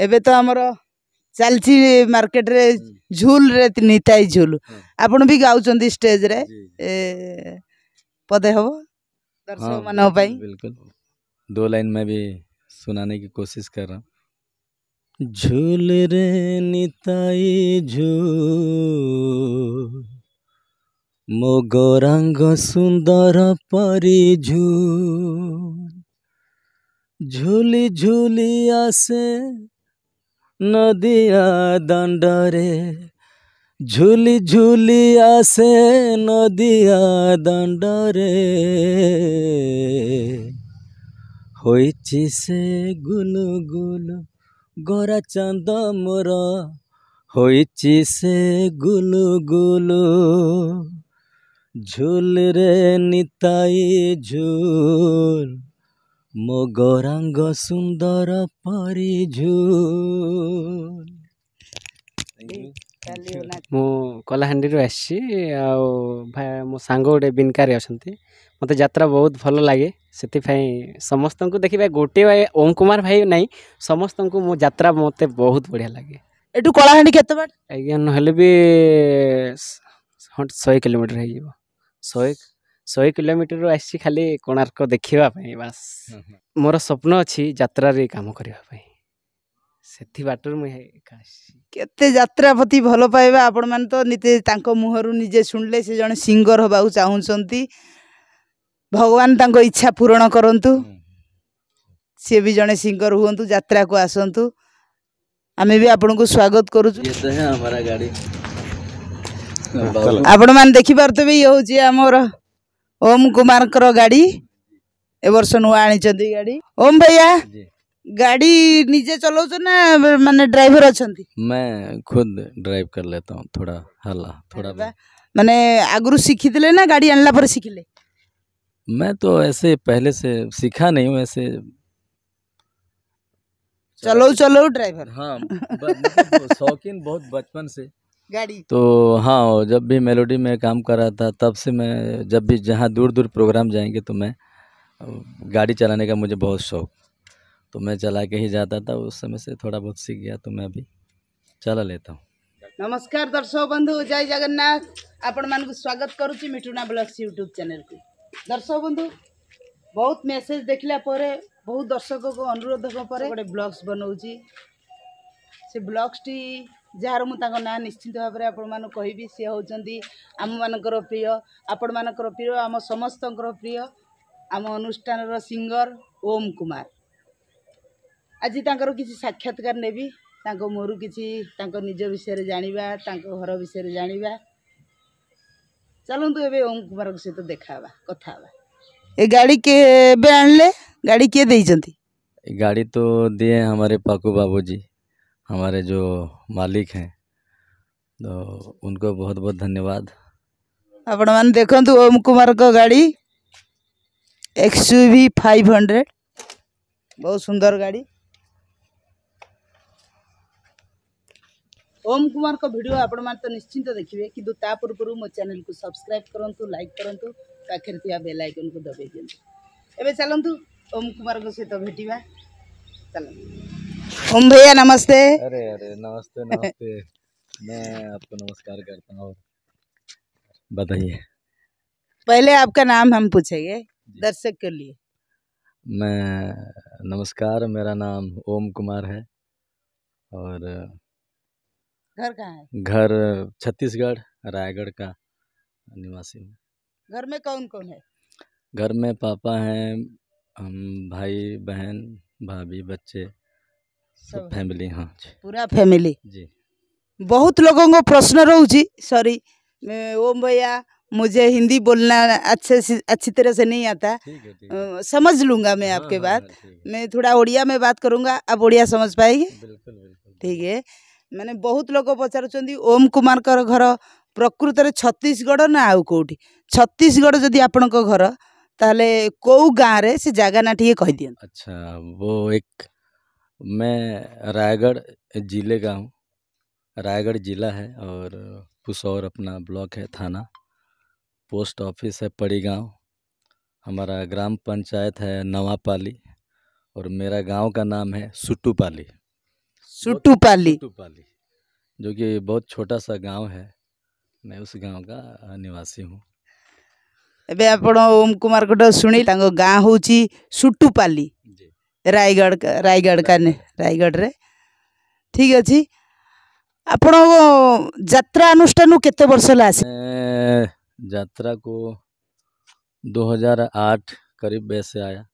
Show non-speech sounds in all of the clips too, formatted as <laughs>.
ଏବେ ତ ଆମର ଚାଲିଛି ମାର୍କେଟରେ ଝୁଲରେ ନିତାଇ ଝୁଲ ଆପଣ ବି ଗାଉଛନ୍ତି ଷ୍ଟେଜରେ ପଦେ ହବ ଦର୍ଶକମାନଙ୍କ ପାଇଁ ବିଲକୁଲ दो लाइन में भी सुनाने की कोशिश कर रहा हूँ झूल रे निताई झूल मो गौरांग सुंदर परी झूल झूली झूली आसे নদিয়া দণ্ডরে ঝুলি ঝুলি আসে নদিয়া দণ্ডরে হয়েছি সে গুলু গুলু গোরা চন্দ মোর হয়েছি সে গুলু গুলু ঝুল রে নিতাই ঝুল ମୋ ଗରାଙ୍ଗ ସୁନ୍ଦର ପରି ମୁଁ କଳାହାଣ୍ଡିରୁ ଆସିଛି ଆଉ ମୋ ସାଙ୍ଗ ଗୋଟେ ବିନକାରୀ ଅଛନ୍ତି ମୋତେ ଯାତ୍ରା ବହୁତ ଭଲ ଲାଗେ ସେଥିପାଇଁ ସମସ୍ତଙ୍କୁ ଦେଖିବା ଗୋଟିଏ ଓମ୍ କୁମାର ଭାଇ ନାହିଁ ସମସ୍ତଙ୍କୁ ମୋ ଯାତ୍ରା ମୋତେ ବହୁତ ବଢ଼ିଆ ଲାଗେ ଏଠୁ କଳାହାଣ୍ଡି କେତେ ବାଟ ଆଜ୍ଞା ନହେଲେ ବି ଶହେ କିଲୋମିଟର ହେଇଯିବ ଶହେ ଶହେ କିଲୋମିଟରରୁ ଆସିଛି ଖାଲି କୋଣାର୍କ ଦେଖିବା ପାଇଁ ବାସ୍ ମୋର ସ୍ୱପ୍ନ ଅଛି ଯାତ୍ରାରେ କାମ କରିବା ପାଇଁ ସେଥି ବାଟରୁ ମୁଁ କେତେ ଯାତ୍ରା ପ୍ରତି ଭଲ ପାଇବା ଆପଣମାନେ ତ ନିତେ ତାଙ୍କ ମୁହଁରୁ ନିଜେ ଶୁଣିଲେ ସେ ଜଣେ ସିଙ୍ଗର ହେବାକୁ ଚାହୁଁଛନ୍ତି ଭଗବାନ ତାଙ୍କ ଇଚ୍ଛା ପୂରଣ କରନ୍ତୁ ସିଏ ବି ଜଣେ ସିଙ୍ଗର ହୁଅନ୍ତୁ ଯାତ୍ରାକୁ ଆସନ୍ତୁ ଆମେ ବି ଆପଣଙ୍କୁ ସ୍ୱାଗତ କରୁଛୁ ଆପଣମାନେ ଦେଖିପାରୁଥିବେ ଇଏ ହେଉଛି ଆମର ओम कुमार କୁମାରଙ୍କର गाड़ी ए वर्ष नुआ आनी गाड़ी ओम भैया गाड़ी निजे चलाओ ना माने ड्राइवर अछंती मैं खुद ड्राइव कर लेता हूं थोड़ा हला थोड़ा माने आगुरु सीखी दिले ना गाड़ी अनला पर सीख ले मैं तो ऐसे पहले से सीखा नहीं हूं ऐसे चलो चलो ड्राइवर हाँ मतलब शौकीन बहुत बचपन से गाड़ी तो हाँ जब भी मेलोडी में काम कर रहा था तब से मैं जब भी जहाँ दूर दूर प्रोग्राम जाएंगे तो मैं गाड़ी चलाने का मुझे बहुत शौक तो मैं चला के ही जाता था उस समय से थोड़ा बहुत सीख गया तो मैं अभी चला लेता हूँ नमस्कार दर्शक बंधु जय जगन्नाथ आपण मानक स्वागत करुच्ची मिठुना ब्लग्स यूट्यूब चैनल को दर्शक बंधु बहुत मेसेज देखला बहुत दर्शक को अनुरोध गोटे ब्लग्स बनाऊँ से ब्लग्स टी ଯାହାର ମୁଁ ତାଙ୍କ ନାଁ ନିଶ୍ଚିନ୍ତ ଭାବରେ ଆପଣମାନଙ୍କୁ କହିବି ସେ ହେଉଛନ୍ତି ଆମମାନଙ୍କର ପ୍ରିୟ ଆପଣମାନଙ୍କର ପ୍ରିୟ ଆମ ସମସ୍ତଙ୍କର ପ୍ରିୟ ଆମ ଅନୁଷ୍ଠାନର ସିଙ୍ଗର ଓମ୍ କୁମାର ଆଜି ତାଙ୍କର କିଛି ସାକ୍ଷାତକାର ନେବି ତାଙ୍କ ମୁହଁରୁ କିଛି ତାଙ୍କ ନିଜ ବିଷୟରେ ଜାଣିବା ତାଙ୍କ ଘର ବିଷୟରେ ଜାଣିବା ଚାଲନ୍ତୁ ଏବେ ଓମ୍ କୁମାରଙ୍କ ସହିତ ଦେଖା ହେବା କଥା ହେବା ଏ ଗାଡ଼ି କେବେ ଆଣିଲେ ଗାଡ଼ି କିଏ ଦେଇଛନ୍ତି गाड़ी तो दिए हमारे पाकू बाबूजी हमारे जो मालिक हैं तो उनको बहुत बहुत धन्यवाद अपन मैंने देख ओम कुमार को गाड़ी एक्स भी फाइव हंड्रेड बहुत सुंदर गाड़ी ओम कुमार को वीडियो आप तो निश्चिंत तो देखिए कि पूर्व मो चेल को सब्सक्राइब करूँ लाइक करूँ पाखे बेल आइकन को दबाई दिखे एवं चलतु ओम कुमार को सहित तो भेटा चलो ओम भैया नमस्ते अरे अरे नमस्ते नमस्ते मैं आपको नमस्कार करता हूँ बताइए पहले आपका नाम हम पूछेंगे दर्शक के लिए मैं नमस्कार मेरा नाम ओम कुमार है और घर कहाँ है घर छत्तीसगढ़ रायगढ़ का निवासी हूँ घर में कौन कौन है घर में पापा हैं हम भाई बहन भाभी बच्चे सब फैमिली हाँ पूरा फैमिली जी बहुत लोगों को प्रश्न रोज सॉरी ओम भैया मुझे हिंदी बोलना अच्छे से अच्छी तरह से नहीं आता थीक थीक। समझ लूंगा मैं हाँ, आपके हाँ, बात हाँ, मैं थोड़ा ओडिया में बात करूंगा आप ओडिया समझ पाएंगे ठीक है मैंने बहुत लोग पचारुँच ओम कुमार कर घर प्रकृत ପ୍ରକୃତରେ ଛତିଶଗଡ଼ ନା ଆଉ କେଉଁଠି ଛତିଶଗଡ଼ ଯଦି ଆପଣଙ୍କ ଘର ତାହେଲେ କେଉଁ ଗାଁରେ ସେ ଜାଗା ନା ଟିକେ अच्छा वो एक मैं रायगढ़ ज़िले का हूँ रायगढ़ ज़िला है और पुसौर अपना ब्लॉक है थाना पोस्ट ऑफिस है पड़ी गाँव हमारा ग्राम पंचायत है नवापाली और मेरा गांव का नाम है पाली सुट्टूपाली सुट्टूपाली जो कि बहुत छोटा सा गांव है मैं उस गांव का निवासी हूँ एवं आप ओम कुमार गोटे शुणी गाँव हूँ सुट्टूपाली रायगढ़ रायगढ़ का रायगढ़ रे ठीक अच्छे आप ଅନୁଷ୍ଠାନ अनुष्ठान के ହେଲା दो हज़ार आठ करीब वैसे आया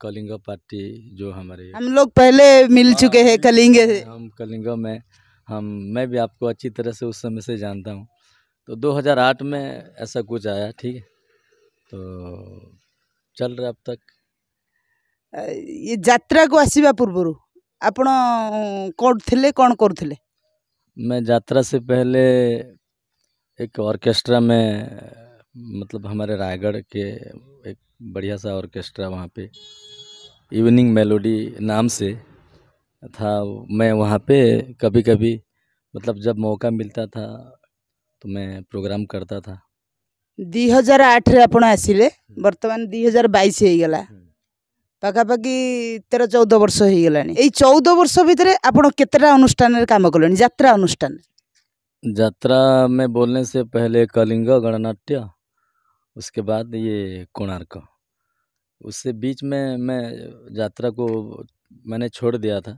कलिंगा पार्टी जो हमारे हम लोग पहले मिल आ, चुके हैं कलिंगे हम कलिंगा में हम मैं भी आपको अच्छी तरह से उस समय से जानता हूँ तो 2008 में ऐसा कुछ आया ठीक है तो चल रहा अब तक ये ଯାତ୍ରାକୁ को आसवा ଆପଣ आप ଥିଲେ କ'ଣ मैं यात्रा से पहले एक ऑर्केस्ट्रा में मतलब हमारे रायगढ़ के एक बढ़िया सा ऑर्केस्ट्रा वहाँ पे इवनिंग मेलोडी नाम से था मैं वहाँ पे कभी कभी मतलब जब मौका मिलता था तो मैं प्रोग्राम करता था दी हजार आठ आसिले बर्तमान दुई हजार बैस हो गला हम्म। पखापाखि तेर चौदह वर्ष हो ଏଇ चौदह वर्ष भितर आप କେତେଟା ଅନୁଷ୍ଠାନରେ କାମ କଲେଣି ଯାତ୍ରା अनुष्ठान ଯାତ୍रा में बोलने से पहले कलिंग गणनाट्य उसके बाद ये कोणार्क उससे बीच में मैं यात्रा को मैंने छोड़ दिया था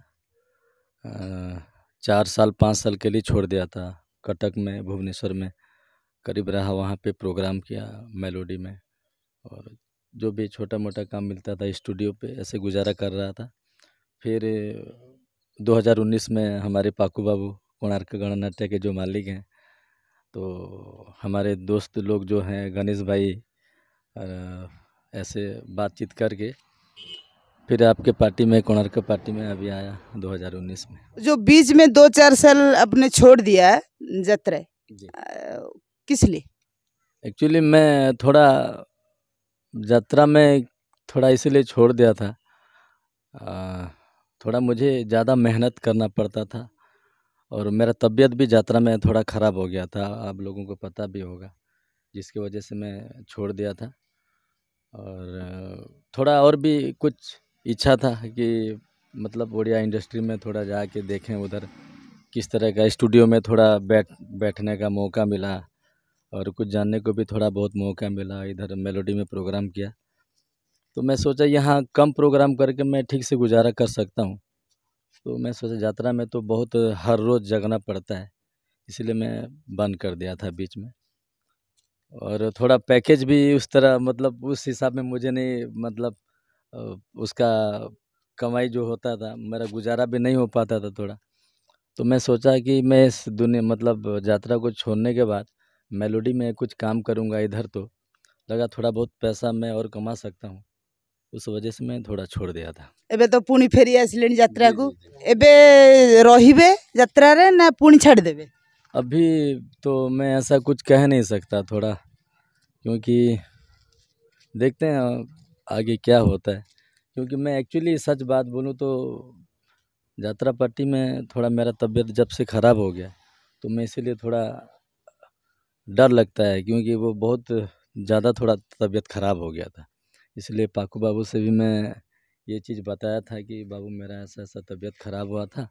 चार साल पाँच साल के लिए छोड़ दिया था कटक में भुवनेश्वर में करीब रहा वहाँ पे प्रोग्राम किया मेलोडी में और जो भी छोटा मोटा काम मिलता था स्टूडियो पे ऐसे गुजारा कर रहा था फिर 2019 में हमारे पाकू बाबू कोणार्क गणनाट्य के जो मालिक हैं तो हमारे दोस्त लोग जो हैं गणेश भाई ऐसे बातचीत करके फिर आपके पार्टी में कोणार्क पार्टी में अभी आया 2019 में जो बीच में दो चार साल अपने छोड़ दिया है जत्र किस लिए एक्चुअली मैं थोड़ा यात्रा में थोड़ा इसीलिए छोड़ दिया था थोड़ा मुझे ज़्यादा मेहनत करना पड़ता था और मेरा तबीयत भी यात्रा में थोड़ा ख़राब हो गया था आप लोगों को पता भी होगा जिसकी वजह से मैं छोड़ दिया था और थोड़ा और भी कुछ इच्छा था कि मतलब ओडिया इंडस्ट्री में थोड़ा जा के देखें उधर किस तरह का स्टूडियो में थोड़ा बैठ बैठने का मौका मिला और कुछ जानने को भी थोड़ा बहुत मौका मिला इधर मेलोडी में प्रोग्राम किया तो मैं सोचा यहाँ कम प्रोग्राम करके मैं ठीक से गुजारा कर सकता हूँ तो मैं सोचा यात्रा में तो बहुत हर रोज़ जगना पड़ता है इसलिए मैं बंद कर दिया था बीच में और थोड़ा पैकेज भी उस तरह मतलब उस हिसाब में मुझे नहीं मतलब उसका कमाई जो होता था मेरा गुजारा भी नहीं हो पाता था थोड़ा तो मैं सोचा कि मैं इस दुनिया मतलब यात्रा को छोड़ने के बाद मेलोडी में कुछ काम करूँगा इधर तो लगा थोड़ा बहुत पैसा मैं और कमा सकता हूँ उस वजह से मैं थोड़ा छोड़ दिया था एबे तो पुणी फेरी आसिले यात्रा को एबे रहिबे यात्रा रे ना पुणी छाड़ देबे अभी तो मैं ऐसा कुछ कह नहीं सकता थोड़ा क्योंकि देखते हैं आगे क्या होता है क्योंकि मैं एक्चुअली सच बात बोलूँ तो यात्रा पट्टी में थोड़ा मेरा तबीयत जब से ख़राब हो गया तो मैं इसीलिए थोड़ा डर लगता है क्योंकि वो बहुत ज़्यादा थोड़ा तबीयत ख़राब हो गया था इसलिए पाकू बाबू से भी मैं ये चीज़ बताया था कि बाबू मेरा ऐसा ऐसा तबीयत ख़राब हुआ था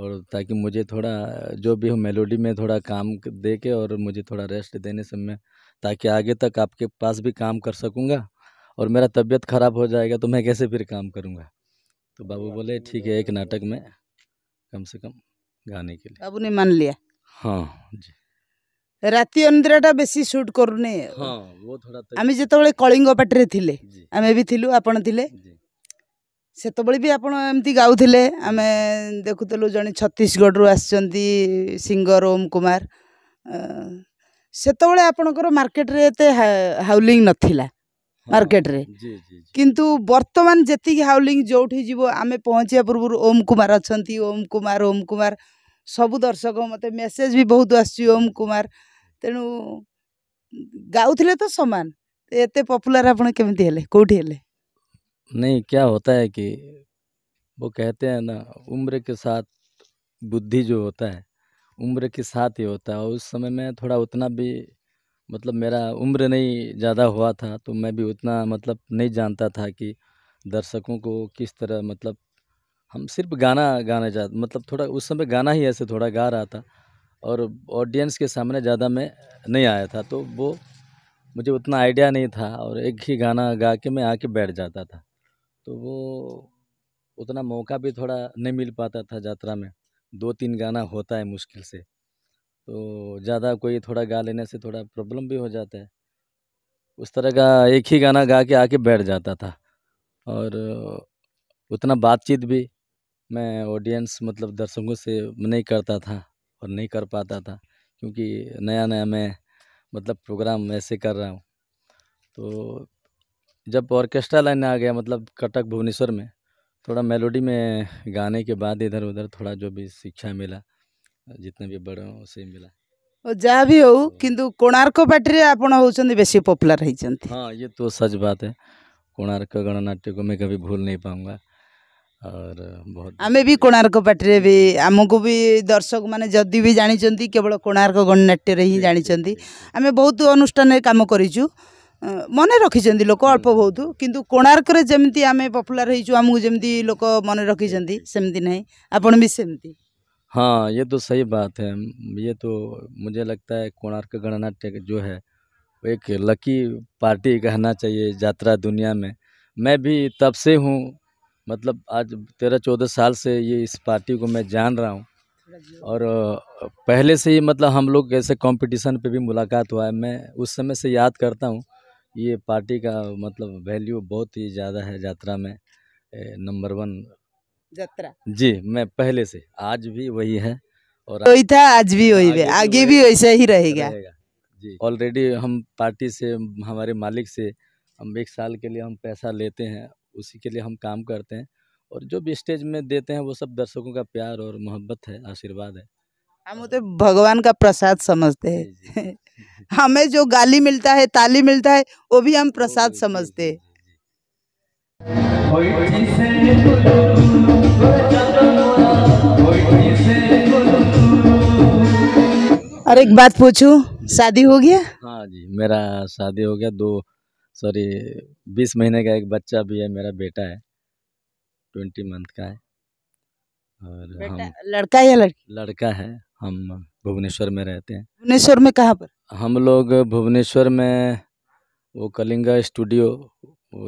और ताकि मुझे थोड़ा जो भी हो मेलोडी में थोड़ा काम दे के और मुझे थोड़ा रेस्ट देने से मैं ताकि आगे तक आपके पास भी काम कर सकूँगा और मेरा तबीयत ख़राब हो जाएगा तो मैं कैसे फिर काम करूँगा तो बाबू बोले ठीक है एक नाटक में कम से कम गाने के लिए बाबू ने मान लिया हाँ जी ରାତି ଅନିଦ୍ରାଟା ବେଶୀ ସୁଟ୍ କରୁନି ଆମେ ଯେତେବେଳେ କଳିଙ୍ଗ ପାଟିରେ ଥିଲେ ଆମେ ବି ଥିଲୁ ଆପଣ ଥିଲେ ସେତେବେଳେ ବି ଆପଣ ଏମିତି ଗାଉଥିଲେ ଆମେ ଦେଖୁଥିଲୁ ଜଣେ ଛତିଶଗଡ଼ରୁ ଆସିଛନ୍ତି ସିଙ୍ଗର ଓମ୍ କୁମାର ସେତେବେଳେ ଆପଣଙ୍କର ମାର୍କେଟରେ ଏତେ ହାଉଲିଂ ନଥିଲା ମାର୍କେଟରେ କିନ୍ତୁ ବର୍ତ୍ତମାନ ଯେତିକି ହାଉଲିଂ ଯେଉଁଠି ଯିବ ଆମେ ପହଞ୍ଚିବା ପୂର୍ବରୁ ଓମ୍ କୁମାର ଅଛନ୍ତି ଓମ୍ କୁମାର ଓମ୍ କୁମାର ସବୁ ଦର୍ଶକ ମୋତେ ମେସେଜ୍ ବି ବହୁତ ଆସୁଛି ଓମ୍ କୁମାର तेणु ଗାଉଥିଲେ तो सामान ये ପପୁଲାର ଆପଣ କେମିତି ହେଲେ नहीं क्या होता है कि वो कहते हैं ना उम्र के साथ बुद्धि जो होता है उम्र के साथ ही होता है और उस समय में थोड़ा उतना भी मतलब मेरा उम्र नहीं ज़्यादा हुआ था तो मैं भी उतना मतलब नहीं जानता था कि दर्शकों को किस तरह मतलब हम सिर्फ गाना गाने जा मतलब थोड़ा उस समय गाना ही ऐसे थोड़ा गा रहा था और ऑडियंस के सामने ज़्यादा मैं नहीं आया था तो वो मुझे उतना आइडिया नहीं था और एक ही गाना गा के मैं आके बैठ जाता था तो वो उतना मौका भी थोड़ा नहीं मिल पाता था यात्रा में दो तीन गाना होता है मुश्किल से तो ज़्यादा कोई थोड़ा गा लेने से थोड़ा प्रॉब्लम भी हो जाता है उस तरह का एक ही गाना गा के आके बैठ जाता था और उतना बातचीत भी मैं ऑडियंस मतलब दर्शकों से नहीं करता था और नहीं कर पाता था क्योंकि नया नया मैं मतलब प्रोग्राम ऐसे कर रहा हूँ तो जब ऑर्केस्ट्रा लाइन आ गया मतलब कटक भुवनेश्वर में थोड़ा मेलोडी में गाने के बाद इधर उधर थोड़ा जो भी शिक्षा मिला जितने भी बड़ों से मिला और जहाँ भी हो तो किंतु कोणार्क पार्टी आपण होती बेस पॉपुलर हो हाँ ये तो सच बात है कोणार्क गणनाट्य को मैं कभी भूल नहीं पाऊँगा और बहुत आम भी कोणार्क पार्टी भी को भी दर्शक मैंने जदि भी जानते केवल कोणार्क गणनाट्य ही जानते आम बहुत अनुष्ठान कम कर मन रखी लोक अल्प हम्म। बहुत किंतु कोणार्क ଯେମିତି ଆମେ ପପୁଲାର ହେଇଛୁ ଆମକୁ मन ଲୋକ ମନେ ରଖିଛନ୍ତି ସେମିତି ନାହିଁ ଆପଣ हाँ ये तो सही बात है ये तो मुझे लगता है कोणार्क गणनाट्य जो है एक लकी पार्टी कहना चाहिए यात्रा दुनिया में मैं भी तब से हूँ मतलब आज तेरह चौदह साल से ये इस पार्टी को मैं जान रहा हूँ और पहले से ही मतलब हम लोग ऐसे कंपटीशन पे भी मुलाकात हुआ है मैं उस समय से याद करता हूँ ये पार्टी का मतलब वैल्यू बहुत ही ज़्यादा है यात्रा में नंबर वन यात्रा जी मैं पहले से आज भी वही है और वही था आज भी वही है आगे, भी वैसे ही रहेगा जी ऑलरेडी हम पार्टी से हमारे मालिक से हम एक साल के लिए हम पैसा लेते हैं उसी के लिए हम काम करते हैं और जो भी स्टेज में देते हैं वो सब दर्शकों का प्यार और मोहब्बत है आशीर्वाद है हम तो भगवान का प्रसाद समझते हैं <laughs> हमें जो गाली मिलता है ताली मिलता है वो भी हम प्रसाद समझते और एक बात पूछूं शादी हो गया हाँ जी मेरा शादी हो गया दो सॉरी बीस महीने का एक बच्चा भी है मेरा बेटा है ट्वेंटी मंथ का है और हम लड़का या लड़की लड़का है हम भुवनेश्वर में रहते हैं भुवनेश्वर में कहाँ पर हम लोग भुवनेश्वर में वो कलिंगा स्टूडियो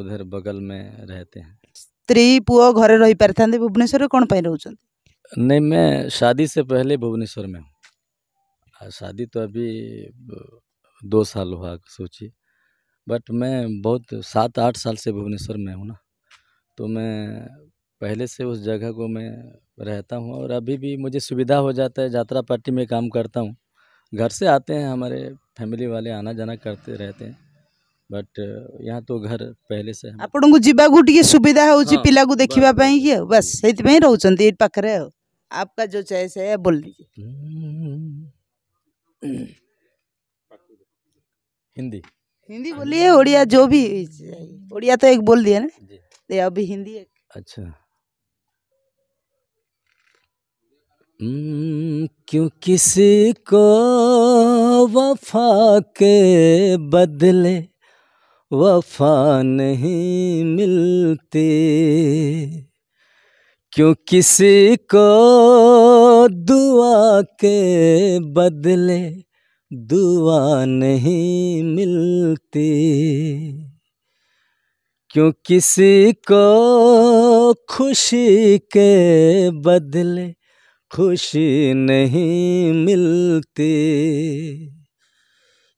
उधर बगल में रहते हैं स्त्री पुओ घर रही पारिथा भुवनेश्वर कौन पाई रोच नहीं मैं शादी से पहले भुवनेश्वर में हूँ शादी तो अभी दो साल हुआ सोचिए बट मैं बहुत सात आठ साल से भुवनेश्वर में हूँ ना तो मैं पहले से उस जगह को मैं रहता हूँ और अभी भी मुझे सुविधा हो जाता है यात्रा पार्टी में काम करता हूँ घर से आते हैं हमारे फैमिली वाले आना जाना करते रहते हैं बट यहाँ तो घर पहले से आपको जीवा को सुविधा हो हाँ, पिला को देखा कि बस से रोचे आपका जो चॉइस है बोल लीजिए हम्म। हिंदी हिंदी हाँ बोलिए उड़िया हाँ जो भी उड़िया तो एक बोल दिया ना अभी हिंदी एक अच्छा हम्म, क्यों किसी को वफा के बदले वफा नहीं मिलती क्यों किसी को दुआ के बदले दुआ नहीं मिलती क्यों किसी को खुशी के बदले खुशी नहीं मिलती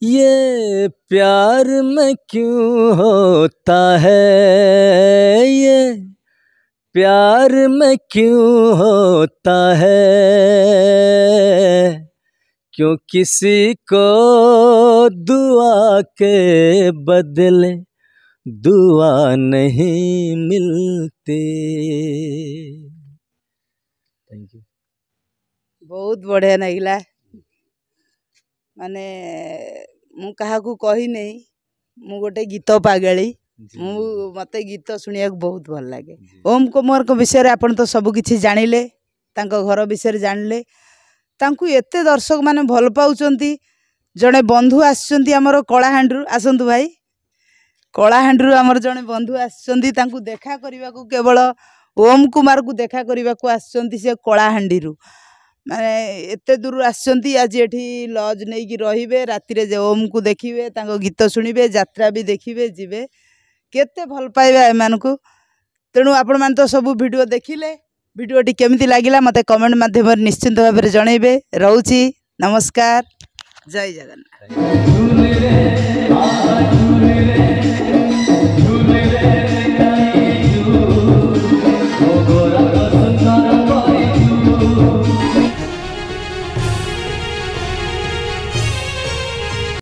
ये प्यार में क्यों होता है ये प्यार में क्यों होता है क्यों किसी को दुआ के बदले दुआ नहीं मिलती थैंक यू बहुत बढ़िया लगला मान मु नहीं मु गोटे गीत पागली मत गीत शुणा बहुत भल लगे ओम कुमार विषय आप तो सबकि जान लें घर विषय जान लें ତାଙ୍କୁ ଏତେ ଦର୍ଶକମାନେ ଭଲ ପାଉଛନ୍ତି ଜଣେ ବନ୍ଧୁ ଆସିଛନ୍ତି ଆମର କଳାହାଣ୍ଡିରୁ ଆସନ୍ତୁ ଭାଇ କଳାହାଣ୍ଡିରୁ ଆମର ଜଣେ ବନ୍ଧୁ ଆସିଛନ୍ତି ତାଙ୍କୁ ଦେଖା କରିବାକୁ କେବଳ ଓମ୍ କୁମାରକୁ ଦେଖା କରିବାକୁ ଆସିଛନ୍ତି ସେ କଳାହାଣ୍ଡିରୁ ମାନେ ଏତେ ଦୂରରୁ ଆସିଛନ୍ତି ଆଜି ଏଠି ଲଜ୍ ନେଇକି ରହିବେ ରାତିରେ ଯେ ଓମ୍କୁ ଦେଖିବେ ତାଙ୍କ ଗୀତ ଶୁଣିବେ ଯାତ୍ରା ବି ଦେଖିବେ ଯିବେ କେତେ ଭଲ ପାଇବା ଏମାନଙ୍କୁ ତେଣୁ ଆପଣମାନେ ତ ସବୁ ଭିଡ଼ିଓ ଦେଖିଲେ ভিডিওটি কেমিতি লাগিলা মতো কমেন্ট মাধ্যমে নিশ্চিন্ত ভাবে জনাইবে রয়েছি নমস্কার জয় জগন্নাথ